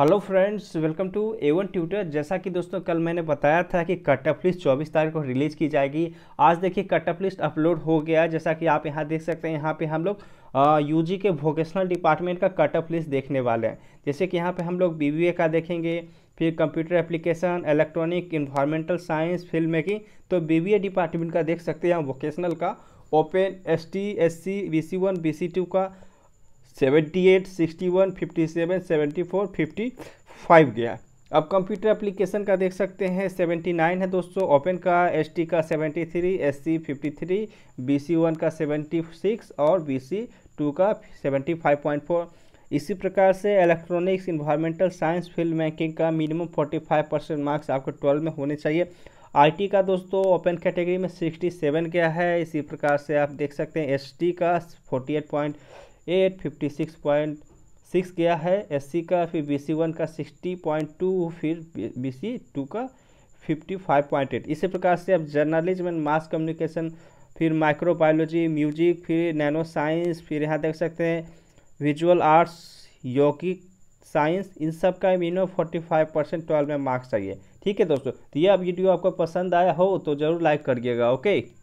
hello friends welcome to A one tutor जैसा कि दोस्तों कल मैंने बताया था कि कटअप लिस्ट चौबीस तारीख को रिलीज़ की जाएगी आज देखिए कटअप लिस्ट अपलोड हो गया जैसा कि आप यहाँ देख सकते हैं यहाँ पे हम लोग यूजी के वोकेशनल डिपार्टमेंट का कटअप लिस्ट देखने वाले हैं जैसे कि यहाँ पे हम लोग बी का देखेंगे फिर computer application electronic environmental science film making तो बी डिपार्टमेंट का देख सकते हैं यहाँ वोकेशनल का open S T S C B C one B C two का seventy eight sixty one fifty seven seventy four fifty five गया अब कंप्यूटर एप्लीकेशन का देख सकते हैं सेवेंटी नाइन है दोस्तों ओपन का एस टी का seventy three S C fifty three B C one का सेवेंटी सिक्स और बी सी टू का सेवेंटी फाइव पॉइंट फोर इसी प्रकार से electronics environmental science field making का minimum forty five percent marks आपको ट्वेल्व में होने चाहिए आईटी का दोस्तों ओपन कैटेगरी में सिक्सटी सेवन गया है इसी प्रकार से आप देख सकते हैं एसटी का forty eight point eight fifty six point six गया है एससी का फिर बीसी वन का सिक्सटी पॉइंट टू फिर बीसी टू का फिफ्टी फाइव पॉइंट एट इसी प्रकार से अब जर्नलिज्म एंड मास कम्युनिकेशन फिर माइक्रोबायोलॉजी म्यूजिक फिर नैनो साइंस फिर यहाँ देख सकते हैं विजुअल आर्ट्स यौगिक साइंस इन सब का minimum forty five percent twelve में मार्क्स चाहिए ठीक है दोस्तों तो ये वीडियो आपको पसंद आया हो तो ज़रूर लाइक करिएगा ओके